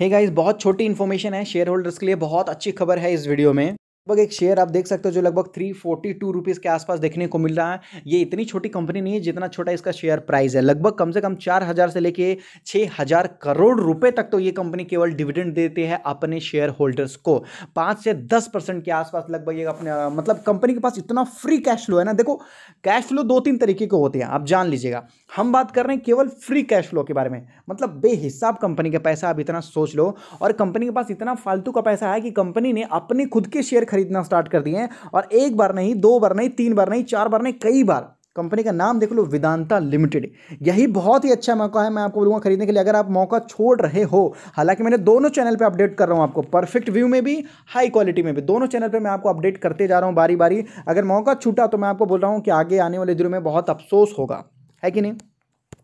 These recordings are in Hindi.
हे hey गाइस बहुत छोटी इन्फॉर्मेशन है शेयर होल्डर्स के लिए बहुत अच्छी खबर है इस वीडियो में लगभग एक शेयर आप देख सकते हो जो लगभग थ्री फोर्टी टू रुपीज़ के आसपास देखने को मिल रहा है ये इतनी छोटी कंपनी नहीं है जितना छोटा इसका शेयर प्राइस है लगभग कम से कम चार हज़ार से लेके छः हज़ार करोड़ रुपए तक तो ये कंपनी केवल डिविडेंड देती है अपने शेयर होल्डर्स को पाँच से दस परसेंट के आसपास लगभग ये अपने मतलब कंपनी के पास इतना फ्री कैश फ्लो है ना देखो कैश फ्लो दो तीन तरीके के होते हैं आप जान लीजिएगा हम बात कर रहे हैं केवल फ्री कैश फ्लो के बारे में मतलब बेहिसाब कंपनी का पैसा आप इतना सोच लो और कंपनी के पास इतना फालतू का पैसा है कि कंपनी ने अपने खुद के शेयर खरीदना स्टार्ट कर दिए हैं और एक बार नहीं दो बार नहीं तीन बार नहीं चार बार नहीं कई बार कंपनी का नाम देख लो वेदांता लिमिटेड यही बहुत ही अच्छा मौका है मैं आपको बोलूँगा खरीदने के लिए अगर आप मौका छोड़ रहे हो हालांकि मैंने दोनों चैनल पे अपडेट कर रहा हूँ आपको परफेक्ट व्यू में भी हाई क्वालिटी में भी दोनों चैनल पे मैं आपको अपडेट करते जा रहा हूँ बारी बारी अगर मौका छूटा तो मैं आपको बोल रहा हूँ कि आगे आने वाले दिनों में बहुत अफसोस होगा है कि नहीं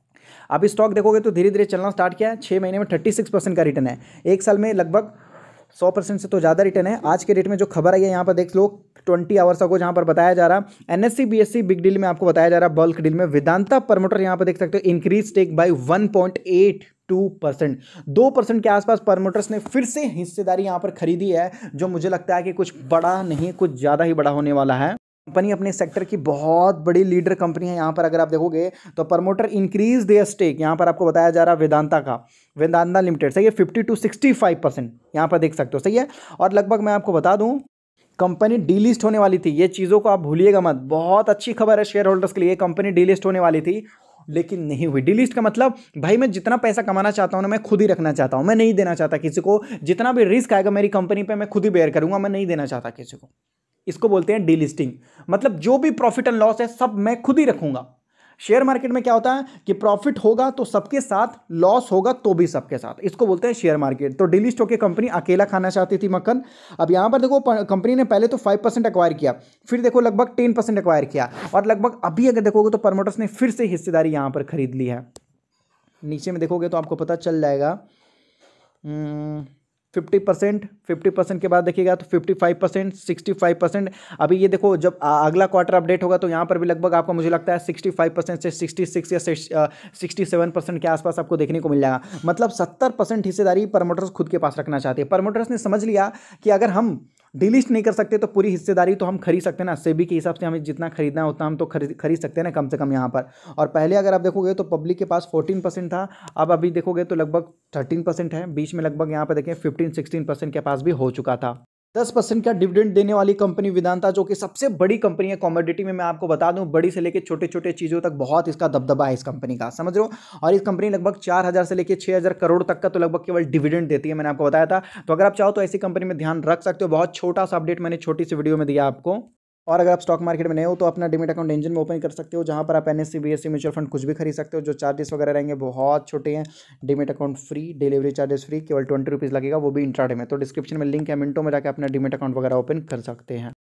आप स्टॉक देखोगे तो धीरे धीरे चलना स्टार्ट किया है छः महीने में थर्टी सिक्स परसेंट का रिटर्न है एक साल में लगभग सौ परसेंट से तो ज़्यादा रिटर्न है आज के डेट में जो खबर आई है यहाँ पर देख लो ट्वेंटी आवर्स को जहाँ पर बताया जा रहा है N S C C B S big deal में आपको बताया जा रहा है बल्क डील में वेदांता परमोटर यहाँ पर देख सकते हो increase take by one point eight two percent दो परसेंट के आसपास परमोटर्स ने फिर से हिस्सेदारी यहाँ पर खरीदी है जो मुझे लगता है कि कुछ बड़ा नहीं कुछ ज़्यादा ही बड़ा होने वाला है कंपनी अपने सेक्टर की बहुत बड़ी लीडर कंपनी है यहाँ पर अगर आप देखोगे तो प्रमोटर इंक्रीज देयर स्टेक यहाँ पर आपको बताया जा रहा है वेदांता का वेदांता लिमिटेड सही है fifty two sixty five percent यहाँ पर देख सकते हो सही है और लगभग मैं आपको बता दूँ कंपनी डीलिस्ट होने वाली थी ये चीज़ों को आप भूलिएगा मत बहुत अच्छी खबर है शेयर होल्डर्स के लिए कंपनी डीलिस्ट होने वाली थी लेकिन नहीं हुई डीलिस्ट का मतलब भाई मैं जितना पैसा कमाना चाहता हूँ ना मैं खुद ही रखना चाहता हूँ मैं नहीं देना चाहता किसी को जितना भी रिस्क आएगा मेरी कंपनी पर मैं खुद ही बेयर करूँगा मैं नहीं देना चाहता किसी को इसको बोलते हैं डीलिस्टिंग मतलब जो भी प्रॉफिट एंड लॉस है सब मैं खुद ही रखूंगा शेयर मार्केट में क्या होता है कि प्रॉफिट होगा तो सबके साथ लॉस होगा तो भी सबके साथ इसको बोलते हैं शेयर मार्केट तो डिलिस्ट होकर कंपनी अकेला खाना चाहती थी मक्खन अब यहाँ पर देखो कंपनी ने पहले तो फाइव परसेंट अक्वायर किया फिर देखो लगभग टेन परसेंट अक्वायर किया और लगभग अभी अगर देखोगे तो प्रमोटर्स ने फिर से हिस्सेदारी यहाँ पर खरीद ली है नीचे में देखोगे तो आपको पता चल जाएगा हम्म, फिफ्टी परसेंट फिफ्टी परसेंट के बाद देखिएगा तो fifty five percent sixty five percent अभी ये देखो जब अगला क्वार्टर अपडेट होगा तो यहाँ पर भी लगभग आपको मुझे लगता है सिक्सटी फाइव परसेंट से सिक्सटी सिक्स या सिक्सटी सेवन परसेंट के आसपास आपको देखने को मिल जाएगा मतलब सत्तर परसेंट हिस्सेदारी प्रमोटर्स खुद के पास रखना चाहते हैं प्रमोटर्स ने समझ लिया कि अगर हम डिलिस्ट नहीं कर सकते तो पूरी हिस्सेदारी तो हम खरीद सकते हैं ना सेबी के हिसाब से हमें जितना खरीदना है उतना हम तो खरीद खरीद सकते हैं ना कम से कम यहाँ पर और पहले अगर आप देखोगे तो पब्लिक के पास फोर्टीन परसेंट था अब अभी देखोगे तो लगभग थर्टीन परसेंट है बीच में लगभग यहाँ पर देखें फिफ्टीन सिक्सटीन परसेंट के पास भी हो चुका था दस परसेंट का डिविडेंड देने वाली कंपनी विदांता जो कि सबसे बड़ी कंपनी है कॉमोडिटी में मैं आपको बता दूं बड़ी से लेकर छोटे छोटे चीज़ों तक बहुत इसका दबदबा है इस कंपनी का समझ रहे हो और इस कंपनी लगभग चार हज़ार से लेकर छह हज़ार करोड़ तक का तो लगभग केवल डिविडेंड देती है मैंने आपको बताया था तो अगर आप चाहो तो ऐसी कंपनी में ध्यान रख सकते हो बहुत छोटा सा अपडेट मैंने छोटी सी वीडियो में दिया आपको और अगर आप स्टॉक मार्केट में नए हो तो अपना डिमिट अकाउंट इंजन में ओपन कर सकते हो जहाँ पर आप एन एस म्यूचुअल फंड कुछ भी खरीद सकते हो जो चार्जेस वगैरह रहेंगे बहुत छोटे हैं demat account free delivery charges free केवल ट्वेंटी रुपीज़ लगेगा वो भी इंट्राडे में तो डिस्क्रिप्शन में लिंक है मिनटों में जाकर अपना डिमिट अकाउंट वगैरह ओपन कर सकते हैं